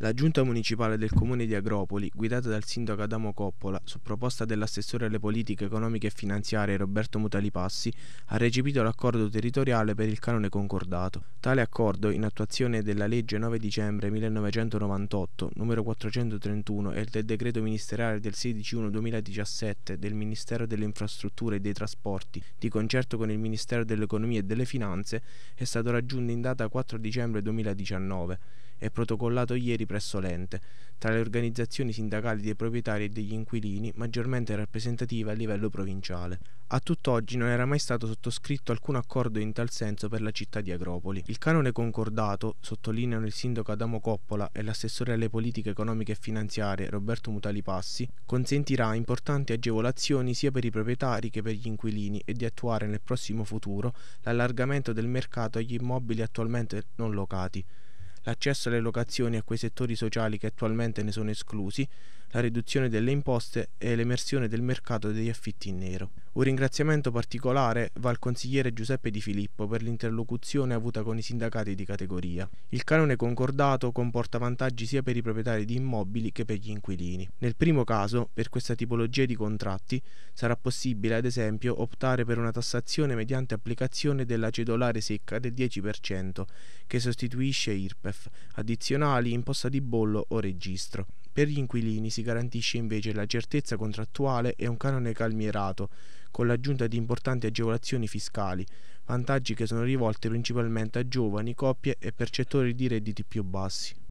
La giunta municipale del comune di Agropoli, guidata dal sindaco Adamo Coppola, su proposta dell'assessore alle politiche economiche e finanziarie Roberto Mutalipassi, ha recepito l'accordo territoriale per il canone concordato. Tale accordo, in attuazione della legge 9 dicembre 1998, numero 431 e del decreto ministeriale del 16 1 2017 del Ministero delle Infrastrutture e dei Trasporti, di concerto con il Ministero dell'Economia e delle Finanze, è stato raggiunto in data 4 dicembre 2019 e protocollato ieri presso l'ente, tra le organizzazioni sindacali dei proprietari e degli inquilini maggiormente rappresentative a livello provinciale. A tutt'oggi non era mai stato sottoscritto alcun accordo in tal senso per la città di Agropoli. Il canone concordato, sottolineano il sindaco Adamo Coppola e l'assessore alle politiche economiche e finanziarie Roberto Mutalipassi, consentirà importanti agevolazioni sia per i proprietari che per gli inquilini e di attuare nel prossimo futuro l'allargamento del mercato agli immobili attualmente non locati l'accesso alle locazioni a quei settori sociali che attualmente ne sono esclusi, la riduzione delle imposte e l'emersione del mercato degli affitti in nero. Un ringraziamento particolare va al consigliere Giuseppe Di Filippo per l'interlocuzione avuta con i sindacati di categoria. Il canone concordato comporta vantaggi sia per i proprietari di immobili che per gli inquilini. Nel primo caso, per questa tipologia di contratti, sarà possibile ad esempio optare per una tassazione mediante applicazione della cedolare secca del 10% che sostituisce IRPEF, addizionali, imposta di bollo o registro. Per gli inquilini si garantisce invece la certezza contrattuale e un canone calmierato, con l'aggiunta di importanti agevolazioni fiscali, vantaggi che sono rivolti principalmente a giovani, coppie e percettori di redditi più bassi.